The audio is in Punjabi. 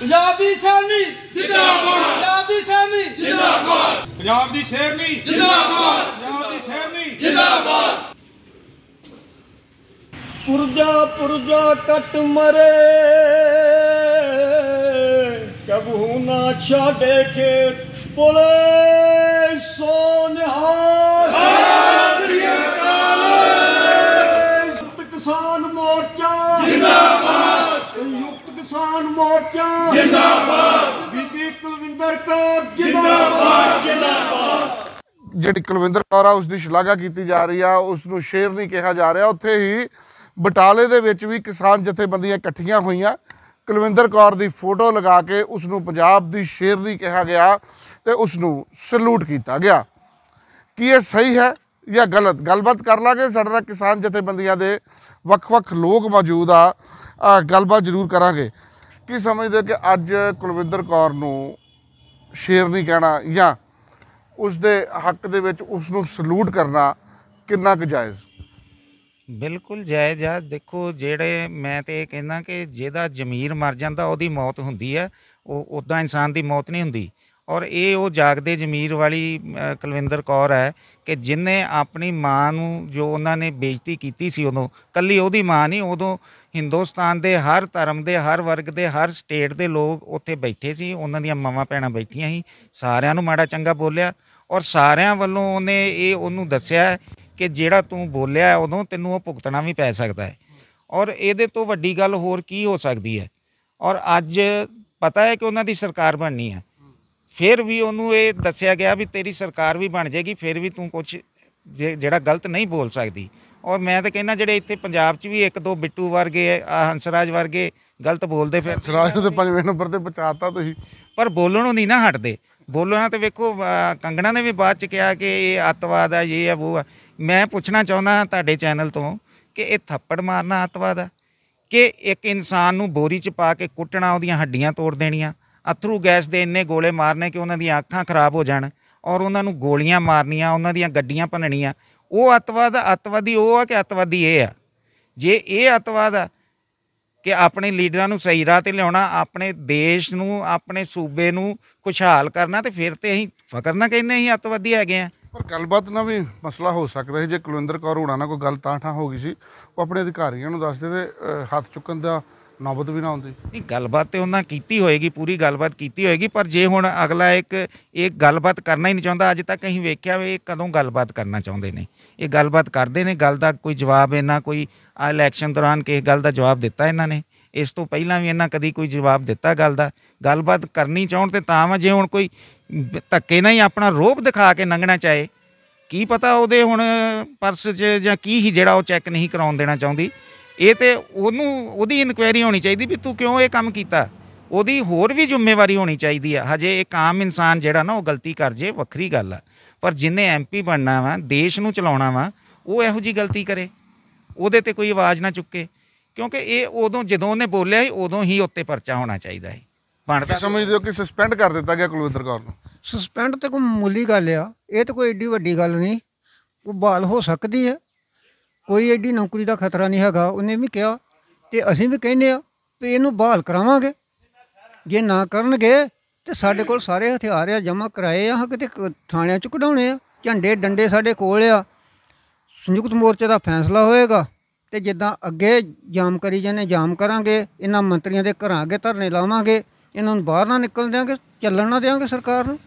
ਪੰਜਾਬ ਦੀ ਸ਼ੇਰਨੀ ਜਿੰਦਾਬਾਦ ਪੰਜਾਬ ਦੀ ਸ਼ੇਰਨੀ ਜਿੰਦਾਬਾਦ ਪੰਜਾਬ ਦੀ ਸ਼ੇਰਨੀ ਜਿੰਦਾਬਾਦ ਪੰਜਾਬ ਦੀ ਸ਼ੇਰਨੀ ਜਿੰਦਾਬਾਦ ਪੁਰਜਾ ਪੁਰਜਾ ਕਟ ਮਰੇ ਕਬੂ ਨਾ ਛਾਡੇ ਖੇਤ ਪੁਲੇ ਸੋ ਜਿੰਦਾਬਾਦ ਕੁਲਵਿੰਦਰ ਕੌਰ ਜਿੰਦਾਬਾਦ ਜਿੰਦਾਬਾਦ ਜਿਹੜੀ ਕੁਲਵਿੰਦਰ ਕੌਰ ਆ ਉਸ ਦੀ ਸ਼ਲਾਘਾ ਕੀਤੀ ਜਾ ਰਹੀ ਆ ਉਸ ਨੂੰ ਸ਼ੇਰ ਨਹੀਂ ਕਿਹਾ ਜਾ ਰਿਹਾ ਉੱਥੇ ਹੀ ਬਟਾਲੇ ਦੇ ਵਿੱਚ ਵੀ ਕਿਸਾਨ ਜਥੇਬੰਦੀਆਂ ਇਕੱਠੀਆਂ ਹੋਈਆਂ ਕੁਲਵਿੰਦਰ ਕੌਰ ਦੀ ਫੋਟੋ ਲਗਾ ਕੇ ਉਸ ਨੂੰ ਪੰਜਾਬ ਦੀ ਸ਼ੇਰਨੀ ਕਿਹਾ ਗਿਆ ਤੇ ਉਸ ਨੂੰ ਸਲੂਟ ਕੀਤਾ ਗਿਆ ਕੀ ਇਹ ਸਹੀ ਹੈ ਜਾਂ ਗਲਤ ਗੱਲਬਾਤ ਕਰ ਲਾਂਗੇ ਸਾਡੇ ਨਾਲ ਕਿਸਾਨ ਜਥੇਬੰਦੀਆਂ ਦੇ ਵੱਖ-ਵੱਖ ਲੋਕ ਮੌਜੂਦ ਆ ਗੱਲਬਾਤ ਜ਼ਰੂਰ ਕਰਾਂਗੇ ਕੀ ਸਮਝਦੇ ਕਿ ਅੱਜ ਕੁਲਵਿੰਦਰ ਕੌਰ ਨੂੰ ਸ਼ੇਰ ਨਹੀਂ ਕਹਿਣਾ ਜਾਂ ਉਸ ਦੇ ਹੱਕ ਦੇ ਵਿੱਚ ਉਸ ਨੂੰ ਸਲੂਟ ਕਰਨਾ ਕਿੰਨਾ ਕੁ ਜਾਇਜ਼ ਬਿਲਕੁਲ ਜਾਇਜ਼ ਆ ਦੇਖੋ ਜਿਹੜੇ ਮੈਂ ਤੇ ਇਹ ਕਹਿੰਦਾ ਕਿ ਜਿਹਦਾ ਜ਼ਮੀਰ ਮਰ ਜਾਂਦਾ ਉਹਦੀ ਮੌਤ ਹੁੰਦੀ ਹੈ ਉਹ ਉਦਾਂ ਇਨਸਾਨ ਦੀ ਮੌਤ ਨਹੀਂ ਹੁੰਦੀ ਔਰ ਇਹ ਉਹ ਜਾਗਦੇ ਜ਼ਮੀਰ ਵਾਲੀ ਕੁਲਵਿੰਦਰ ਕੌਰ ਹੈ ਕਿ ਜਿਨੇ ਆਪਣੀ ਮਾਂ ਨੂੰ ਜੋ ਉਹਨਾਂ ਨੇ ਬੇਇੱਜ਼ਤੀ ਕੀਤੀ ਸੀ ਉਦੋਂ ਕੱਲੀ ਉਹਦੀ ਮਾਂ ਨਹੀਂ ਉਦੋਂ ਹਿੰਦੁਸਤਾਨ ਦੇ ਹਰ ਧਰਮ ਦੇ ਹਰ ਵਰਗ ਦੇ ਹਰ ਸਟੇਟ ਦੇ ਲੋਕ ਉੱਥੇ ਬੈਠੇ ਸੀ ਉਹਨਾਂ ਦੀਆਂ ਮਾਵਾਂ ਪੈਣਾ ਬੈਠੀਆਂ ਸੀ ਸਾਰਿਆਂ ਨੂੰ ਮਾੜਾ ਚੰਗਾ ਬੋਲਿਆ ਔਰ ਸਾਰਿਆਂ ਵੱਲੋਂ ਉਹਨੇ ਇਹ ਉਹਨੂੰ ਦੱਸਿਆ ਕਿ ਜਿਹੜਾ ਤੂੰ ਬੋਲਿਆ ਉਦੋਂ ਤੈਨੂੰ ਉਹ ਭੁਗਤਣਾ ਵੀ ਪੈ ਸਕਦਾ ਹੈ ਔਰ ਇਹਦੇ ਤੋਂ ਵੱਡੀ ਗੱਲ ਹੋਰ ਕੀ ਹੋ ਸਕਦੀ ਹੈ ਔਰ ਅੱਜ ਪਤਾ ਹੈ ਕਿ ਉਹਨਾਂ ਦੀ ਸਰਕਾਰ ਬਣਨੀ ਹੈ ਫਿਰ ਵੀ ਉਹਨੂੰ ਇਹ ਦੱਸਿਆ ਗਿਆ ਵੀ ਤੇਰੀ ਸਰਕਾਰ ਵੀ ਬਣ ਜਾਏਗੀ ਫਿਰ ਵੀ ਤੂੰ ਕੁਝ ਜਿਹੜਾ ਗਲਤ ਨਹੀਂ ਬੋਲ ਸਕਦੀ ਔਰ ਮੈਂ ਤਾਂ ਕਹਿੰਦਾ ਜਿਹੜੇ ਇੱਥੇ ਪੰਜਾਬ 'ਚ ਵੀ ਇੱਕ ਦੋ ਬਿੱਟੂ ਵਰਗੇ ਆ ਹੰਸਰਾਜ ਵਰਗੇ ਗਲਤ ਬੋਲਦੇ ਫਿਰ ਸਰਾਜ ਨੂੰ ਤੇ ਪੰਜਵੇਂ ਨੰਬਰ ਤੇ ਪਹੁੰਚਾਤਾ ਤੁਸੀਂ ਪਰ ਬੋਲਣੋਂ ਨਹੀਂ ਨਾ ਹਟਦੇ ਬੋਲਣਾ ਤੇ ਵੇਖੋ ਕੰਗਣਾ ਨੇ ਵੀ ਬਾਅਦ 'ਚ ਕਿਹਾ ਕਿ ਇਹ ਅੱਤਵਾਦ ਆ ਇਹ ਆ ਉਹ ਆ ਮੈਂ ਪੁੱਛਣਾ ਚਾਹੁੰਦਾ ਤੁਹਾਡੇ ਚੈਨਲ ਤੋਂ ਕਿ ਇਹ ਥੱਪੜ ਮਾਰਨਾ ਅੱਤਵਾਦ ਆ ਕਿ ਇੱਕ ਇਨਸਾਨ ਨੂੰ ਬੋਰੀ 'ਚ ਪਾ ਕੇ ਕੁੱਟਣਾ ਉਹਦੀਆਂ ਹੱਡੀਆਂ ਤੋੜ ਦੇਣੀਆਂ ਅਥਰੂ ਗੈਸ ਦੇ ਇੰਨੇ ਗੋਲੇ ਮਾਰਨੇ ਕਿ ਉਹਨਾਂ ਦੀਆਂ ਅੱਖਾਂ ਖਰਾਬ ਹੋ ਜਾਣ ਔਰ ਉਹਨਾਂ ਨੂੰ ਗੋਲੀਆਂ ਮਾਰਨੀਆਂ ਉਹਨਾਂ ਦੀਆਂ ਗੱਡੀਆਂ ਭੰਨਣੀਆਂ ਉਹ ਅਤਵਾਦ ਅਤਵਾਦੀ ਉਹ ਆ ਕਿ ਅਤਵਾਦੀ ਇਹ ਆ ਜੇ ਇਹ ਅਤਵਾਦ ਆ ਕਿ ਆਪਣੇ ਲੀਡਰਾਂ ਨੂੰ ਸਹੀ ਰਾਹ ਤੇ ਲਿਆਉਣਾ ਆਪਣੇ ਦੇਸ਼ ਨੂੰ ਆਪਣੇ ਸੂਬੇ ਨੂੰ ਖੁਸ਼ਹਾਲ ਕਰਨਾ ਤੇ ਫਿਰ ਤੇ ਅਸੀਂ ਫਕਰ ਨਾ ਕਹਿੰਦੇ ਅਸੀਂ ਅਤਵਾਦੀ ਹੈਗੇ ਆ ਪਰ ਗੱਲਬਾਤ ਨਾ ਵੀ ਮਸਲਾ ਹੋ ਸਕਦਾ ਹੈ ਜੇ ਕੁਲਵਿੰਦਰ ਕੌਰ ਹੋਣਾ ਨਾਲ ਕੋਈ ਗੱਲ ਤਾਂ ਠਾਂ ਹੋ ਗਈ ਸੀ ਉਹ ਆਪਣੇ ਅਧਿਕਾਰੀਆਂ ਨੂੰ ਦੱਸਦੇ ਤੇ ਹੱਥ ਚੁੱਕਣ ਦਾ ਨੌਬਤ ਵੀ ਨਾ ਹੁੰਦੀ ਨਹੀਂ ਗੱਲਬਾਤ ਤੇ ਉਹਨਾਂ ਕੀਤੀ ਹੋਏਗੀ ਪੂਰੀ ਗੱਲਬਾਤ ਕੀਤੀ ਹੋਏਗੀ ਪਰ ਜੇ ਹੁਣ ਅਗਲਾ ਇੱਕ ਇਹ ਗੱਲਬਾਤ ਕਰਨਾ ਹੀ ਨਹੀਂ ਚਾਹੁੰਦਾ ਅੱਜ ਤੱਕ ਅਸੀਂ ਵੇਖਿਆ ਵੀ ਇਹ ਕਦੋਂ ਗੱਲਬਾਤ ਕਰਨਾ ਚਾਹੁੰਦੇ ਨੇ ਇਹ ਗੱਲਬਾਤ ਕਰਦੇ ਨੇ ਗੱਲ ਦਾ ਕੋਈ ਜਵਾਬ ਇਹਨਾਂ ਕੋਈ ਆ ਇਲੈਕਸ਼ਨ ਦੌਰਾਨ ਕਿਸ ਗੱਲ ਦਾ ਜਵਾਬ ਦਿੱਤਾ ਇਹਨਾਂ ਨੇ ਇਸ ਤੋਂ ਪਹਿਲਾਂ ਵੀ ਇਹਨਾਂ ਕਦੀ ਕੋਈ ਜਵਾਬ ਦਿੱਤਾ ਗੱਲ ਦਾ ਗੱਲਬਾਤ ਕਰਨੀ ਚਾਹੁੰਦੇ ਤੇ ਤਾਂ ਵਾ ਜੇ ਹੁਣ ਕੋਈ ਧੱਕੇ ਨਾਲ ਹੀ ਆਪਣਾ ਰੋਪ ਦਿਖਾ ਕੇ ਲੰਘਣਾ ਚਾਹੇ ਕੀ ਪਤਾ ਉਹਦੇ ਹੁਣ ਪਰਸ 'ਚ ਜਾਂ ਕੀ ਹੀ ਜਿਹੜਾ ਉਹ ਚੈੱਕ ਨਹੀਂ ਕਰਾਉਣ ਦੇਣਾ ਚਾਹੁੰਦੀ ਇਹ ਤੇ ਉਹਨੂੰ ਉਹਦੀ ਇਨਕੁਆਇਰੀ ਹੋਣੀ ਚਾਹੀਦੀ ਵੀ ਤੂੰ ਕਿਉਂ ਇਹ ਕੰਮ ਕੀਤਾ ਉਹਦੀ ਹੋਰ ਵੀ ਜ਼ਿੰਮੇਵਾਰੀ ਹੋਣੀ ਚਾਹੀਦੀ ਆ ਹਜੇ ਇੱਕ ਆਮ ਇਨਸਾਨ ਜਿਹੜਾ ਨਾ ਉਹ ਗਲਤੀ ਕਰ ਜੇ ਵੱਖਰੀ ਗੱਲ ਆ ਪਰ ਜਿੰਨੇ ਐਮਪੀ ਬਣਨਾ ਵਾ ਦੇਸ਼ ਨੂੰ ਚਲਾਉਣਾ ਵਾ ਉਹ ਇਹੋ ਜੀ ਗਲਤੀ ਕਰੇ ਉਹਦੇ ਤੇ ਕੋਈ ਆਵਾਜ਼ ਨਾ ਚੁੱਕੇ ਕਿਉਂਕਿ ਇਹ ਉਦੋਂ ਜਦੋਂ ਉਹਨੇ ਬੋਲਿਆ ਸੀ ਉਦੋਂ ਹੀ ਉੱਤੇ ਪਰਚਾ ਹੋਣਾ ਚਾਹੀਦਾ ਹੈ ਬਣਦਾ ਸਮਝਦੇ ਹੋ ਕਿ ਸਸਪੈਂਡ ਕਰ ਦਿੱਤਾ ਗਿਆ ਕੁਲਵਿੰਦਰ ਕੌਰ ਨੂੰ ਸਸਪੈਂਡ ਤੇ ਕੋਈ ਮੁੱਲੀ ਗੱਲ ਆ ਇਹ ਤਾਂ ਕੋਈ ਏਡੀ ਵੱਡੀ ਗੱਲ ਨਹੀਂ ਉਹ ਬਾਲ ਹੋ ਸਕਦੀ ਹੈ ਕੋਈ ਐਡੀ ਨੌਕਰੀ ਦਾ ਖਤਰਾ ਨਹੀਂ ਹੈਗਾ ਉਹਨੇ ਵੀ ਕਿਹਾ ਤੇ ਅਸੀਂ ਵੀ ਕਹਿੰਦੇ ਆ ਤੇ ਇਹਨੂੰ ਬਹਾਲ ਕਰਾਵਾਂਗੇ ਜੇ ਨਾ ਕਰਨਗੇ ਤੇ ਸਾਡੇ ਕੋਲ ਸਾਰੇ ਹਥਿਆਰ ਆ ਜਮ੍ਹਾਂ ਕਰਾਏ ਆ ਕਿਤੇ ਥਾਣਿਆਂ 'ਚ ਕਢਾਉਣੇ ਆ ਝੰਡੇ ਡੰਡੇ ਸਾਡੇ ਕੋਲ ਆ ਸੰਯੁਕਤ ਮੋਰਚੇ ਦਾ ਫੈਸਲਾ ਹੋਏਗਾ ਤੇ ਜਿੱਦਾਂ ਅੱਗੇ ਜਾਮ ਕਰੀ ਜਾਂਦੇ ਜਾਮ ਕਰਾਂਗੇ ਇਹਨਾਂ ਮੰਤਰੀਆਂ ਦੇ ਘਰਾਂ ਅੱਗੇ ਧਰਨੇ ਲਾਵਾਂਗੇ ਇਹਨਾਂ ਨੂੰ ਬਾਹਰ ਨਾ ਨਿਕਲ ਦੇਵਾਂਗੇ ਚੱਲਣ ਨਾ ਦੇਵਾਂਗੇ ਸਰਕਾਰ ਨੂੰ